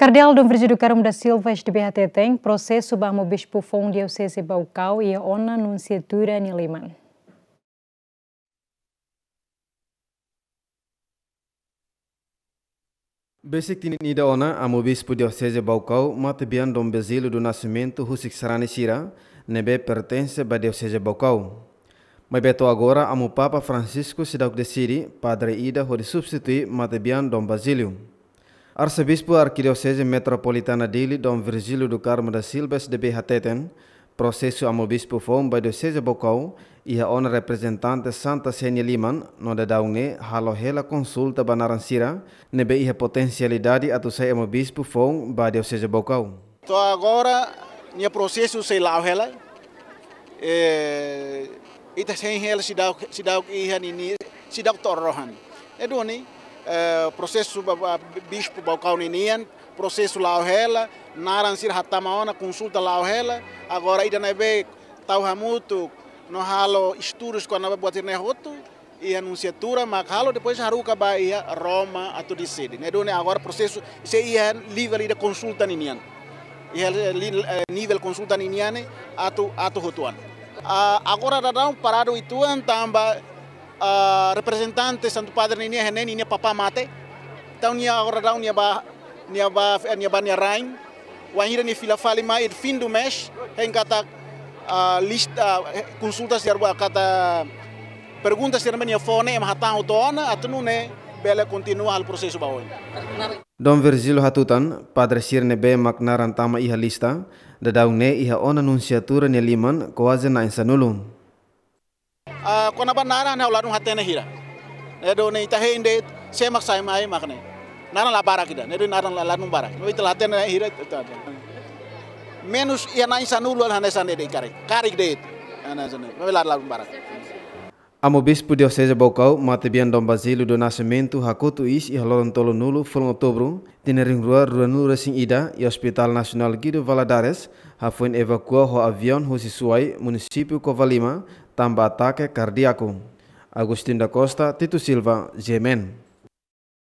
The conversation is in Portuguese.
Cardeal Dom Virgílio Carmo da Silva, este BAT tem processo o Bispo Fão Diocese Baucau e a ONU Nunciatura Niliman. Besik tini a ona amo bispo diocese Baucau mata bian Dom Basílio do Nascimento Husik Sarane Sira, nebe pertence ba diocese Baucau. Mas beto agora amo Papa Francisco Sidauk de Siri, Padre Ida, hode substituir mata bian Dom Basílio. Arcebispo Arquidiocese Metropolitana Dili Dom Virgílio do Carmo da Silva SDB Hateten, processo ao Bispo Fom do Diocese Bocau e a ona representante Santa Senia Liman, no da daune halo hela consulta banarancira, nebe a potencialidade atusai ao Bispo Fomba by Diocese Bocau. Então agora, minha processo sei lá hela, e ita sem hela se dá se dá Ia nini, se dá torrohan. É do eh, processo bispo Balcauninian, processo Lauhela, Naransir Hatamaona, consulta Lauhela, agora ainda Idanebe é Tauhamutu, no halo estudos com a Nova Boatirne Roto, e anunciatura, mas halo depois Haruka Bahia, Roma, a tudo sede. Né? né? Agora processo, isso é livre de consulta Ninian. E é é nível consulta Niniane, ato, ato rotuano. Ah, agora, dadão parado e tuan tamba, uh, representante Santo Padre ini henen ini papa mate tau nia ora dau nia ba nia ba eh, nia ba nia rain wahira ni fila fali ma ir fin mesh hen kata uh, ah, lista ah, consultas arba kata pergunta yarbo nia fone em eh, hatang utona atunu ne eh, bela continua al proses bawain. Don Virgilio Hatutan, Padre Sirne B. Maknaran Tama Iha Lista, dadaung Ne Iha Ona ni liman Kowazen na Insanulum kona ba nara na ularung hatene hira ne do ne itahe inde semak sai mai ne nara la bara kida ne do nara la Itu bara no itla hatene hira tata menus nulu insanu hanesa hanesan de kare karik de ana zane me la lanung bara Amo Bispo Diocese Bocau, Matebian Dom Basílio do Nascimento, Hakutu Is e Haloron Tolo Nulo, foram outubro, Tinering Rua, Rua Ida e Hospital nasional Guido Valadares, hafuin evacua o avião Rosisuai, município Covalima, tak ataque cardíaco. Agustin da Costa, Tito Silva, Jemen.